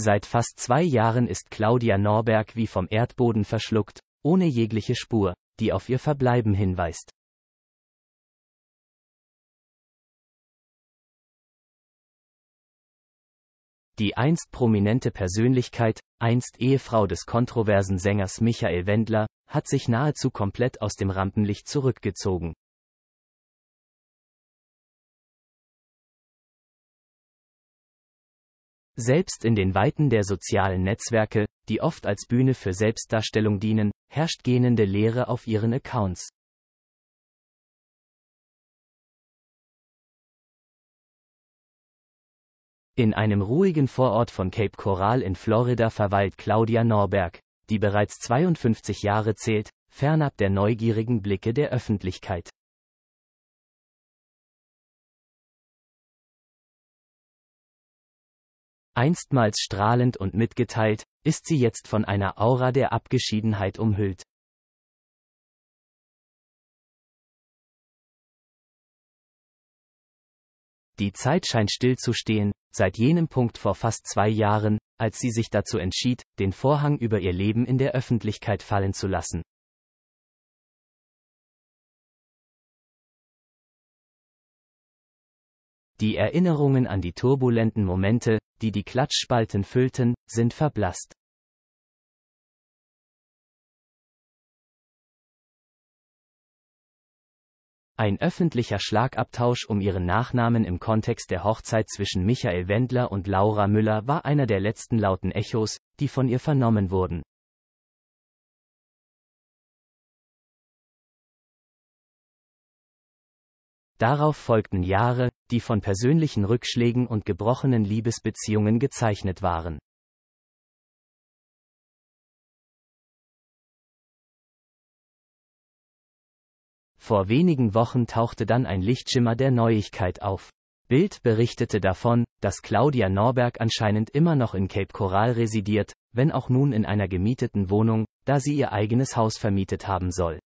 Seit fast zwei Jahren ist Claudia Norberg wie vom Erdboden verschluckt, ohne jegliche Spur, die auf ihr Verbleiben hinweist. Die einst prominente Persönlichkeit, einst Ehefrau des kontroversen Sängers Michael Wendler, hat sich nahezu komplett aus dem Rampenlicht zurückgezogen. Selbst in den Weiten der sozialen Netzwerke, die oft als Bühne für Selbstdarstellung dienen, herrscht gähnende Leere auf ihren Accounts. In einem ruhigen Vorort von Cape Coral in Florida verweilt Claudia Norberg, die bereits 52 Jahre zählt, fernab der neugierigen Blicke der Öffentlichkeit. Einstmals strahlend und mitgeteilt, ist sie jetzt von einer Aura der Abgeschiedenheit umhüllt. Die Zeit scheint stillzustehen, seit jenem Punkt vor fast zwei Jahren, als sie sich dazu entschied, den Vorhang über ihr Leben in der Öffentlichkeit fallen zu lassen. Die Erinnerungen an die turbulenten Momente, die die Klatschspalten füllten, sind verblasst. Ein öffentlicher Schlagabtausch um ihren Nachnamen im Kontext der Hochzeit zwischen Michael Wendler und Laura Müller war einer der letzten lauten Echos, die von ihr vernommen wurden. Darauf folgten Jahre, die von persönlichen Rückschlägen und gebrochenen Liebesbeziehungen gezeichnet waren. Vor wenigen Wochen tauchte dann ein Lichtschimmer der Neuigkeit auf. Bild berichtete davon, dass Claudia Norberg anscheinend immer noch in Cape Coral residiert, wenn auch nun in einer gemieteten Wohnung, da sie ihr eigenes Haus vermietet haben soll.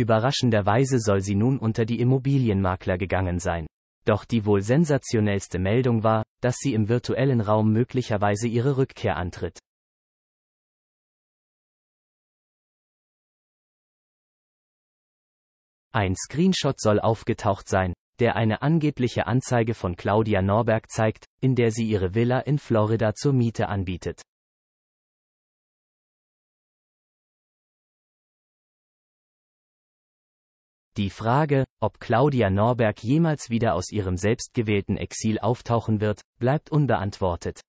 Überraschenderweise soll sie nun unter die Immobilienmakler gegangen sein. Doch die wohl sensationellste Meldung war, dass sie im virtuellen Raum möglicherweise ihre Rückkehr antritt. Ein Screenshot soll aufgetaucht sein, der eine angebliche Anzeige von Claudia Norberg zeigt, in der sie ihre Villa in Florida zur Miete anbietet. Die Frage, ob Claudia Norberg jemals wieder aus ihrem selbstgewählten Exil auftauchen wird, bleibt unbeantwortet.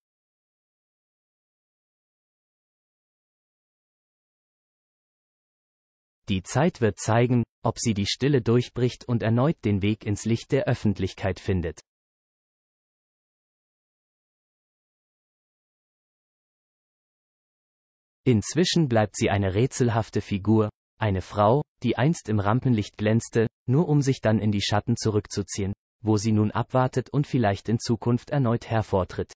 Die Zeit wird zeigen, ob sie die Stille durchbricht und erneut den Weg ins Licht der Öffentlichkeit findet. Inzwischen bleibt sie eine rätselhafte Figur, eine Frau, die einst im Rampenlicht glänzte, nur um sich dann in die Schatten zurückzuziehen, wo sie nun abwartet und vielleicht in Zukunft erneut hervortritt.